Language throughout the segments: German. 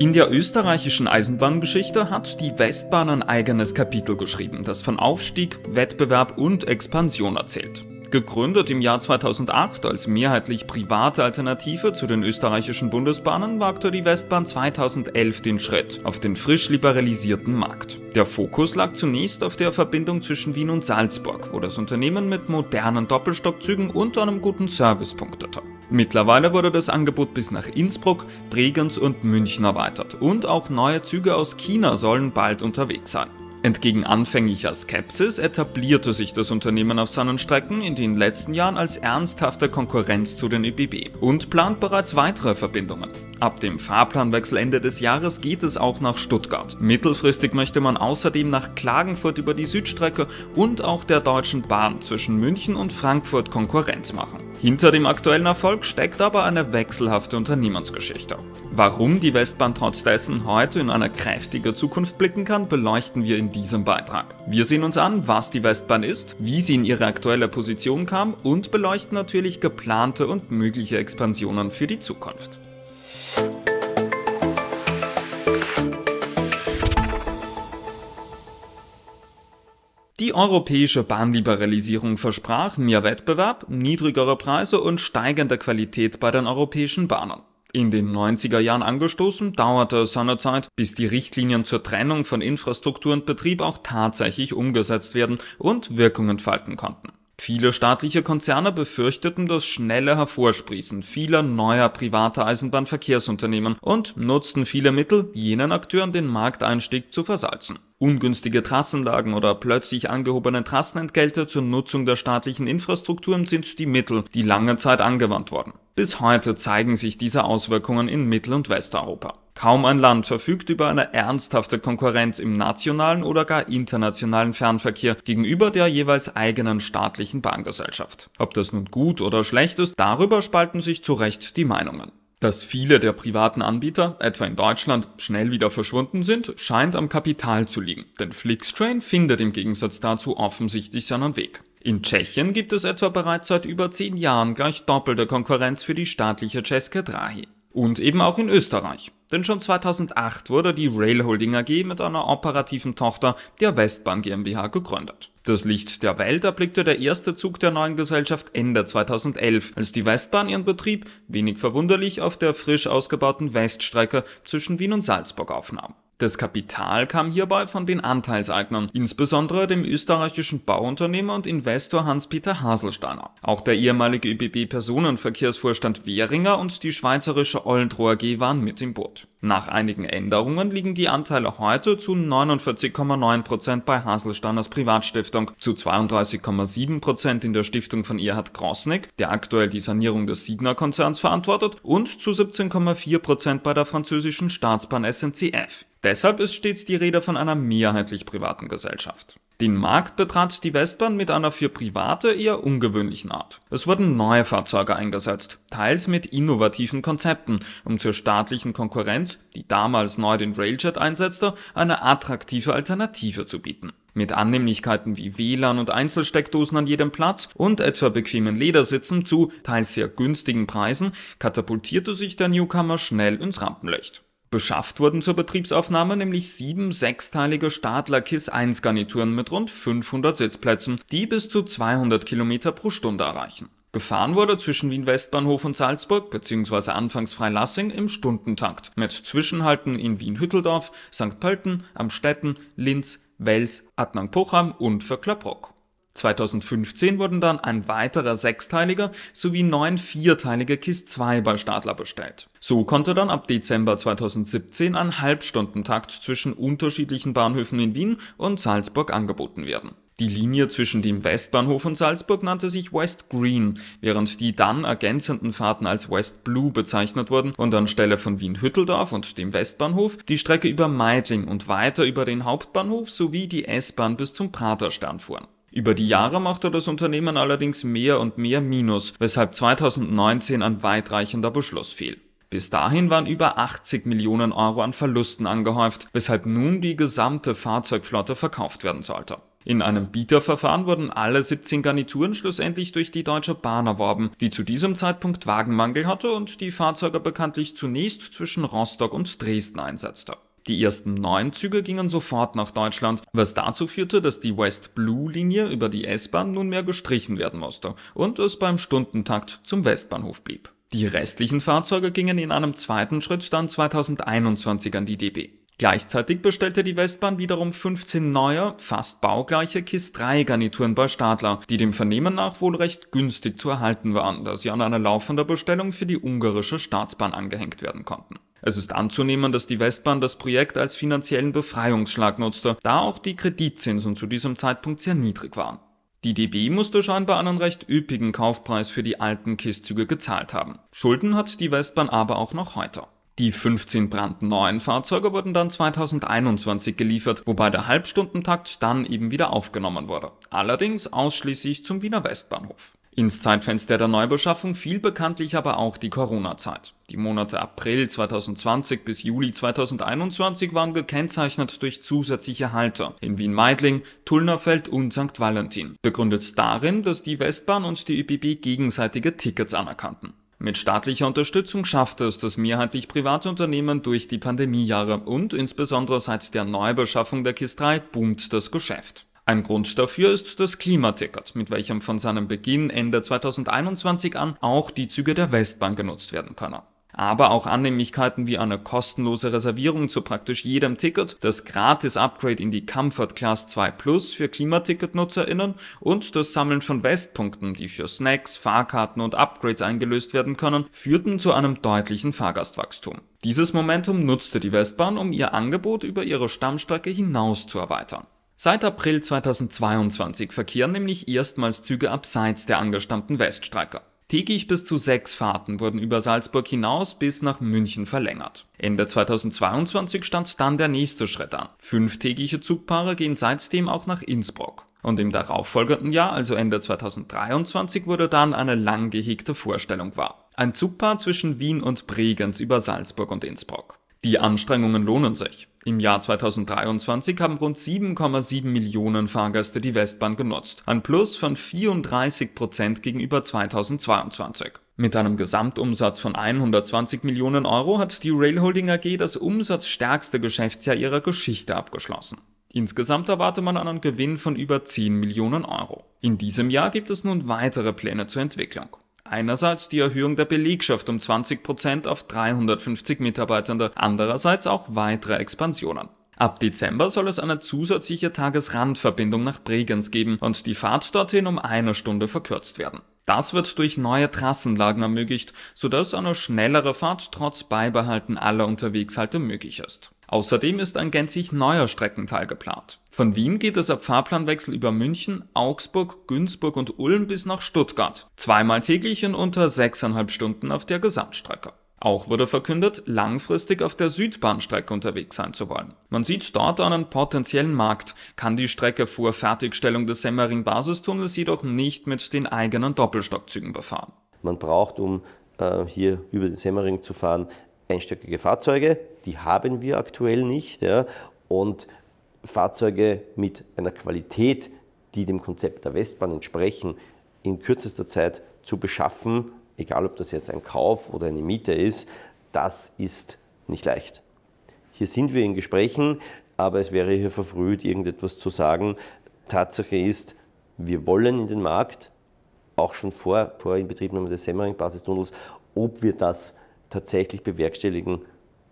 In der österreichischen Eisenbahngeschichte hat die Westbahn ein eigenes Kapitel geschrieben, das von Aufstieg, Wettbewerb und Expansion erzählt. Gegründet im Jahr 2008 als mehrheitlich private Alternative zu den österreichischen Bundesbahnen, wagte die Westbahn 2011 den Schritt auf den frisch liberalisierten Markt. Der Fokus lag zunächst auf der Verbindung zwischen Wien und Salzburg, wo das Unternehmen mit modernen Doppelstockzügen und einem guten Service punktete. Mittlerweile wurde das Angebot bis nach Innsbruck, Bregenz und München erweitert und auch neue Züge aus China sollen bald unterwegs sein. Entgegen anfänglicher Skepsis etablierte sich das Unternehmen auf seinen Strecken in den letzten Jahren als ernsthafte Konkurrenz zu den ÖBB und plant bereits weitere Verbindungen. Ab dem Fahrplanwechsel Ende des Jahres geht es auch nach Stuttgart. Mittelfristig möchte man außerdem nach Klagenfurt über die Südstrecke und auch der Deutschen Bahn zwischen München und Frankfurt Konkurrenz machen. Hinter dem aktuellen Erfolg steckt aber eine wechselhafte Unternehmensgeschichte. Warum die Westbahn trotz dessen heute in einer kräftiger Zukunft blicken kann, beleuchten wir in diesem Beitrag. Wir sehen uns an, was die Westbahn ist, wie sie in ihre aktuelle Position kam und beleuchten natürlich geplante und mögliche Expansionen für die Zukunft. Die europäische Bahnliberalisierung versprach mehr Wettbewerb, niedrigere Preise und steigende Qualität bei den europäischen Bahnen. In den 90er Jahren angestoßen, dauerte es seinerzeit, bis die Richtlinien zur Trennung von Infrastruktur und Betrieb auch tatsächlich umgesetzt werden und Wirkung entfalten konnten. Viele staatliche Konzerne befürchteten das schnelle Hervorsprießen vieler neuer privater Eisenbahnverkehrsunternehmen und nutzten viele Mittel, jenen Akteuren den Markteinstieg zu versalzen. Ungünstige Trassenlagen oder plötzlich angehobene Trassenentgelte zur Nutzung der staatlichen Infrastrukturen sind die Mittel, die lange Zeit angewandt wurden. Bis heute zeigen sich diese Auswirkungen in Mittel- und Westeuropa. Kaum ein Land verfügt über eine ernsthafte Konkurrenz im nationalen oder gar internationalen Fernverkehr gegenüber der jeweils eigenen staatlichen Bahngesellschaft. Ob das nun gut oder schlecht ist, darüber spalten sich zu Recht die Meinungen. Dass viele der privaten Anbieter, etwa in Deutschland, schnell wieder verschwunden sind, scheint am Kapital zu liegen, denn Flixtrain findet im Gegensatz dazu offensichtlich seinen Weg. In Tschechien gibt es etwa bereits seit über zehn Jahren gleich doppelte Konkurrenz für die staatliche České Drahi und eben auch in Österreich. Denn schon 2008 wurde die Rail Holding AG mit einer operativen Tochter der Westbahn GmbH gegründet. Das Licht der Welt erblickte der erste Zug der neuen Gesellschaft Ende 2011, als die Westbahn ihren Betrieb, wenig verwunderlich, auf der frisch ausgebauten Weststrecke zwischen Wien und Salzburg aufnahm. Das Kapital kam hierbei von den Anteilseignern, insbesondere dem österreichischen Bauunternehmer und Investor Hans-Peter Haselsteiner. Auch der ehemalige ÖBB Personenverkehrsvorstand Währinger und die schweizerische Ollendro AG waren mit im Boot. Nach einigen Änderungen liegen die Anteile heute zu 49,9% bei Haselsteiners Privatstiftung, zu 32,7% in der Stiftung von Erhard Krosnick, der aktuell die Sanierung des Signa-Konzerns verantwortet, und zu 17,4% bei der französischen Staatsbahn SNCF. Deshalb ist stets die Rede von einer mehrheitlich privaten Gesellschaft. Den Markt betrat die Westbahn mit einer für Private eher ungewöhnlichen Art. Es wurden neue Fahrzeuge eingesetzt, teils mit innovativen Konzepten, um zur staatlichen Konkurrenz, die damals neu den Railjet einsetzte, eine attraktive Alternative zu bieten. Mit Annehmlichkeiten wie WLAN und Einzelsteckdosen an jedem Platz und etwa bequemen Ledersitzen zu teils sehr günstigen Preisen katapultierte sich der Newcomer schnell ins Rampenlicht. Beschafft wurden zur Betriebsaufnahme nämlich sieben sechsteilige Stadler KISS-1-Garnituren mit rund 500 Sitzplätzen, die bis zu 200 km pro Stunde erreichen. Gefahren wurde zwischen Wien Westbahnhof und Salzburg bzw. anfangs Freilassing im Stundentakt mit Zwischenhalten in Wien-Hütteldorf, St. Pölten, Amstetten, Linz, Wels, Adnang-Pocham und Verklöprock. 2015 wurden dann ein weiterer sechsteiliger sowie neun vierteilige kiss 2 bei Stadler bestellt. So konnte dann ab Dezember 2017 ein Halbstundentakt zwischen unterschiedlichen Bahnhöfen in Wien und Salzburg angeboten werden. Die Linie zwischen dem Westbahnhof und Salzburg nannte sich West Green, während die dann ergänzenden Fahrten als West Blue bezeichnet wurden und anstelle von Wien-Hütteldorf und dem Westbahnhof die Strecke über Meidling und weiter über den Hauptbahnhof sowie die S-Bahn bis zum Praterstern fuhren. Über die Jahre machte das Unternehmen allerdings mehr und mehr Minus, weshalb 2019 ein weitreichender Beschluss fiel. Bis dahin waren über 80 Millionen Euro an Verlusten angehäuft, weshalb nun die gesamte Fahrzeugflotte verkauft werden sollte. In einem Bieterverfahren wurden alle 17 Garnituren schlussendlich durch die Deutsche Bahn erworben, die zu diesem Zeitpunkt Wagenmangel hatte und die Fahrzeuge bekanntlich zunächst zwischen Rostock und Dresden einsetzte. Die ersten neun Züge gingen sofort nach Deutschland, was dazu führte, dass die West Blue Linie über die S-Bahn nunmehr gestrichen werden musste und es beim Stundentakt zum Westbahnhof blieb. Die restlichen Fahrzeuge gingen in einem zweiten Schritt dann 2021 an die DB. Gleichzeitig bestellte die Westbahn wiederum 15 neue, fast baugleiche KISS-3-Garnituren bei Stadler, die dem Vernehmen nach wohl recht günstig zu erhalten waren, da sie an eine laufende Bestellung für die ungarische Staatsbahn angehängt werden konnten. Es ist anzunehmen, dass die Westbahn das Projekt als finanziellen Befreiungsschlag nutzte, da auch die Kreditzinsen zu diesem Zeitpunkt sehr niedrig waren. Die DB musste scheinbar einen recht üppigen Kaufpreis für die alten Kistzüge gezahlt haben. Schulden hat die Westbahn aber auch noch heute. Die 15 brandneuen Fahrzeuge wurden dann 2021 geliefert, wobei der Halbstundentakt dann eben wieder aufgenommen wurde. Allerdings ausschließlich zum Wiener Westbahnhof. Ins Zeitfenster der Neubeschaffung fiel bekanntlich aber auch die Corona-Zeit. Die Monate April 2020 bis Juli 2021 waren gekennzeichnet durch zusätzliche Halter in Wien-Meidling, Tullnerfeld und St. Valentin, begründet darin, dass die Westbahn und die ÖPB gegenseitige Tickets anerkannten. Mit staatlicher Unterstützung schaffte es das mehrheitlich private Unternehmen durch die Pandemiejahre und insbesondere seit der Neubeschaffung der Kis 3 boomt das Geschäft. Ein Grund dafür ist das Klimaticket, mit welchem von seinem Beginn Ende 2021 an auch die Züge der Westbahn genutzt werden können. Aber auch Annehmlichkeiten wie eine kostenlose Reservierung zu praktisch jedem Ticket, das Gratis-Upgrade in die Comfort Class 2 Plus für Klimaticket-NutzerInnen und das Sammeln von Westpunkten, die für Snacks, Fahrkarten und Upgrades eingelöst werden können, führten zu einem deutlichen Fahrgastwachstum. Dieses Momentum nutzte die Westbahn, um ihr Angebot über ihre Stammstrecke hinaus zu erweitern. Seit April 2022 verkehren nämlich erstmals Züge abseits der angestammten Weststrecke. Täglich bis zu sechs Fahrten wurden über Salzburg hinaus bis nach München verlängert. Ende 2022 stand dann der nächste Schritt an. Fünftägige Zugpaare gehen seitdem auch nach Innsbruck. Und im darauffolgenden Jahr, also Ende 2023, wurde dann eine lang gehegte Vorstellung wahr. Ein Zugpaar zwischen Wien und Bregenz über Salzburg und Innsbruck. Die Anstrengungen lohnen sich. Im Jahr 2023 haben rund 7,7 Millionen Fahrgäste die Westbahn genutzt, ein Plus von 34 Prozent gegenüber 2022. Mit einem Gesamtumsatz von 120 Millionen Euro hat die Railholding AG das umsatzstärkste Geschäftsjahr ihrer Geschichte abgeschlossen. Insgesamt erwarte man einen Gewinn von über 10 Millionen Euro. In diesem Jahr gibt es nun weitere Pläne zur Entwicklung. Einerseits die Erhöhung der Belegschaft um 20% auf 350 Mitarbeitende, andererseits auch weitere Expansionen. Ab Dezember soll es eine zusätzliche Tagesrandverbindung nach Bregenz geben und die Fahrt dorthin um eine Stunde verkürzt werden. Das wird durch neue Trassenlagen ermöglicht, sodass eine schnellere Fahrt trotz Beibehalten aller Unterwegshalte möglich ist. Außerdem ist ein gänzlich neuer Streckenteil geplant. Von Wien geht es ab Fahrplanwechsel über München, Augsburg, Günzburg und Ulm bis nach Stuttgart. Zweimal täglich in unter 6,5 Stunden auf der Gesamtstrecke. Auch wurde verkündet, langfristig auf der Südbahnstrecke unterwegs sein zu wollen. Man sieht dort einen potenziellen Markt, kann die Strecke vor Fertigstellung des Semmering-Basistunnels jedoch nicht mit den eigenen Doppelstockzügen befahren. Man braucht, um äh, hier über den Semmering zu fahren, einstöckige Fahrzeuge, die haben wir aktuell nicht. Ja, und Fahrzeuge mit einer Qualität, die dem Konzept der Westbahn entsprechen, in kürzester Zeit zu beschaffen, egal ob das jetzt ein Kauf oder eine Miete ist, das ist nicht leicht. Hier sind wir in Gesprächen, aber es wäre hier verfrüht, irgendetwas zu sagen. Tatsache ist, wir wollen in den Markt, auch schon vor, vor Inbetriebnahme des Semmering-Basistunnels, ob wir das tatsächlich bewerkstelligen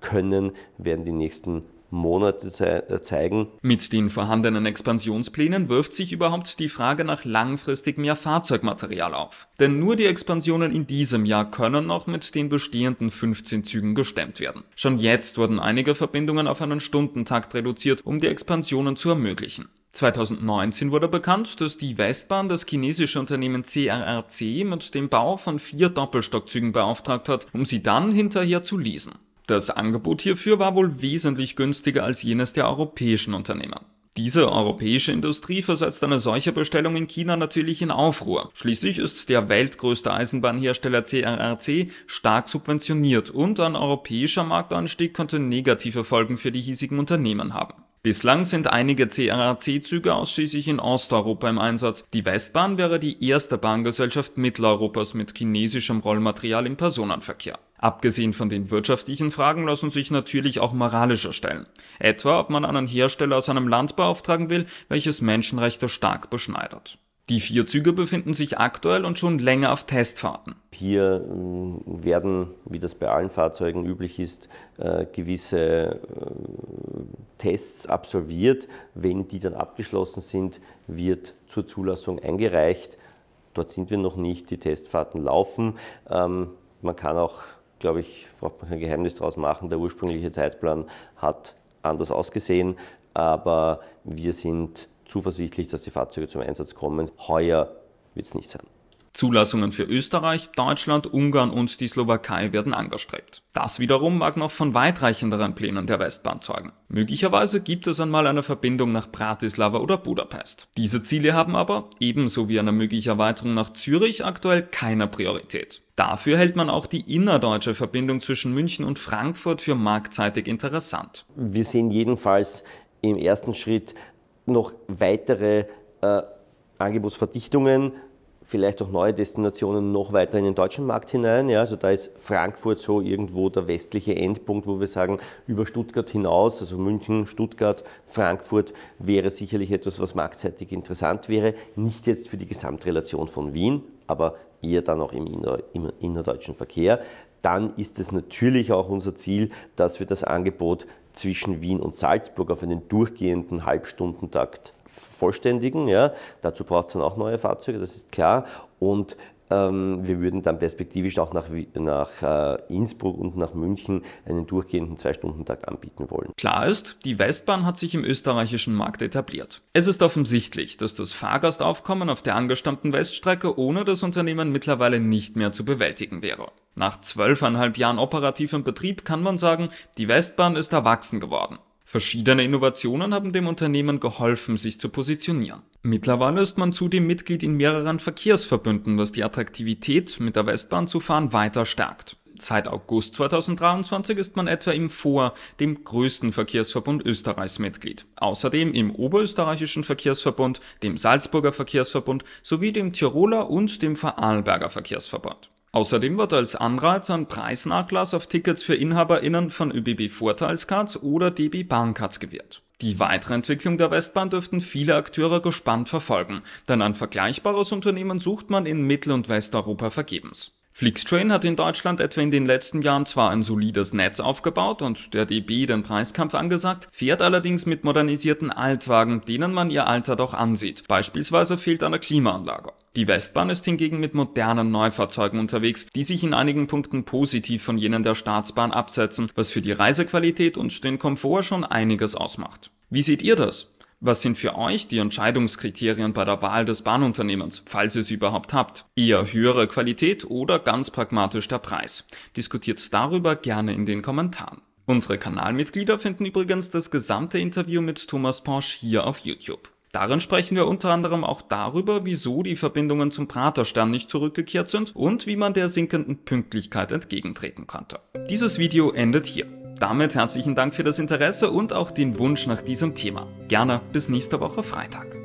können, werden die nächsten Monate äh, zeigen. Mit den vorhandenen Expansionsplänen wirft sich überhaupt die Frage nach langfristig mehr Fahrzeugmaterial auf. Denn nur die Expansionen in diesem Jahr können noch mit den bestehenden 15 Zügen gestemmt werden. Schon jetzt wurden einige Verbindungen auf einen Stundentakt reduziert, um die Expansionen zu ermöglichen. 2019 wurde bekannt, dass die Westbahn das chinesische Unternehmen CRRC mit dem Bau von vier Doppelstockzügen beauftragt hat, um sie dann hinterher zu leasen. Das Angebot hierfür war wohl wesentlich günstiger als jenes der europäischen Unternehmen. Diese europäische Industrie versetzt eine solche Bestellung in China natürlich in Aufruhr. Schließlich ist der weltgrößte Eisenbahnhersteller CRRC stark subventioniert und ein europäischer Marktanstieg könnte negative Folgen für die hiesigen Unternehmen haben. Bislang sind einige CRRC-Züge ausschließlich in Osteuropa im Einsatz. Die Westbahn wäre die erste Bahngesellschaft Mitteleuropas mit chinesischem Rollmaterial im Personenverkehr. Abgesehen von den wirtschaftlichen Fragen lassen sich natürlich auch moralische stellen. Etwa, ob man einen Hersteller aus einem Land beauftragen will, welches Menschenrechte stark beschneidet. Die vier Züge befinden sich aktuell und schon länger auf Testfahrten. Hier äh, werden, wie das bei allen Fahrzeugen üblich ist, äh, gewisse äh, Tests absolviert. Wenn die dann abgeschlossen sind, wird zur Zulassung eingereicht. Dort sind wir noch nicht, die Testfahrten laufen. Ähm, man kann auch glaube ich, braucht man kein Geheimnis daraus machen, der ursprüngliche Zeitplan hat anders ausgesehen, aber wir sind zuversichtlich, dass die Fahrzeuge zum Einsatz kommen. Heuer wird es nicht sein. Zulassungen für Österreich, Deutschland, Ungarn und die Slowakei werden angestrebt. Das wiederum mag noch von weitreichenderen Plänen der Westbahn zeugen. Möglicherweise gibt es einmal eine Verbindung nach Bratislava oder Budapest. Diese Ziele haben aber, ebenso wie eine mögliche Erweiterung nach Zürich, aktuell keine Priorität. Dafür hält man auch die innerdeutsche Verbindung zwischen München und Frankfurt für marktzeitig interessant. Wir sehen jedenfalls im ersten Schritt noch weitere äh, Angebotsverdichtungen, vielleicht auch neue Destinationen noch weiter in den deutschen Markt hinein. Ja, also da ist Frankfurt so irgendwo der westliche Endpunkt, wo wir sagen, über Stuttgart hinaus, also München, Stuttgart, Frankfurt wäre sicherlich etwas, was marktseitig interessant wäre. Nicht jetzt für die Gesamtrelation von Wien, aber eher dann auch im, inner, im innerdeutschen Verkehr dann ist es natürlich auch unser Ziel, dass wir das Angebot zwischen Wien und Salzburg auf einen durchgehenden Halbstundentakt vollständigen. Ja. Dazu braucht es dann auch neue Fahrzeuge, das ist klar. Und ähm, wir würden dann perspektivisch auch nach, nach äh, Innsbruck und nach München einen durchgehenden Zwei-Stunden-Takt anbieten wollen. Klar ist, die Westbahn hat sich im österreichischen Markt etabliert. Es ist offensichtlich, dass das Fahrgastaufkommen auf der angestammten Weststrecke ohne das Unternehmen mittlerweile nicht mehr zu bewältigen wäre. Nach zwölfeinhalb Jahren operativem Betrieb kann man sagen, die Westbahn ist erwachsen geworden. Verschiedene Innovationen haben dem Unternehmen geholfen, sich zu positionieren. Mittlerweile ist man zudem Mitglied in mehreren Verkehrsverbünden, was die Attraktivität, mit der Westbahn zu fahren, weiter stärkt. Seit August 2023 ist man etwa im Vor, dem größten Verkehrsverbund Österreichs Mitglied. Außerdem im Oberösterreichischen Verkehrsverbund, dem Salzburger Verkehrsverbund sowie dem Tiroler und dem Vorarlberger Verkehrsverband. Außerdem wird als Anreiz ein Preisnachlass auf Tickets für InhaberInnen von ÖBB Vorteilscards oder DB Bahncards gewährt. Die weitere Entwicklung der Westbahn dürften viele Akteure gespannt verfolgen, denn ein vergleichbares Unternehmen sucht man in Mittel- und Westeuropa vergebens. Flixtrain hat in Deutschland etwa in den letzten Jahren zwar ein solides Netz aufgebaut und der DB den Preiskampf angesagt, fährt allerdings mit modernisierten Altwagen, denen man ihr Alter doch ansieht. Beispielsweise fehlt eine Klimaanlage. Die Westbahn ist hingegen mit modernen Neufahrzeugen unterwegs, die sich in einigen Punkten positiv von jenen der Staatsbahn absetzen, was für die Reisequalität und den Komfort schon einiges ausmacht. Wie seht ihr das? Was sind für euch die Entscheidungskriterien bei der Wahl des Bahnunternehmens, falls ihr sie überhaupt habt? Eher höhere Qualität oder ganz pragmatisch der Preis? Diskutiert darüber gerne in den Kommentaren. Unsere Kanalmitglieder finden übrigens das gesamte Interview mit Thomas Porsche hier auf YouTube. Darin sprechen wir unter anderem auch darüber, wieso die Verbindungen zum Praterstern nicht zurückgekehrt sind und wie man der sinkenden Pünktlichkeit entgegentreten konnte. Dieses Video endet hier. Damit herzlichen Dank für das Interesse und auch den Wunsch nach diesem Thema. Gerne bis nächste Woche Freitag.